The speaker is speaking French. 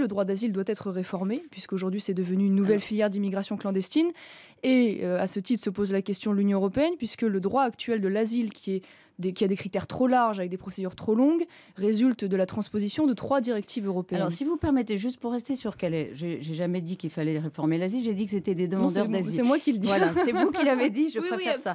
Le droit d'asile doit être réformé, puisqu'aujourd'hui c'est devenu une nouvelle filière d'immigration clandestine. Et euh, à ce titre se pose la question de l'Union européenne, puisque le droit actuel de l'asile, qui, a des critères trop larges, avec des procédures trop longues, résulte de la transposition de trois directives européennes. Alors, si vous permettez, juste pour rester sur Calais, j'ai jamais dit qu'il fallait réformer l'asile, j'ai dit que c'était des demandeurs d'asile. C'est moi qui le dis. Voilà, c'est vous qui l'avez dit, je préfère ça.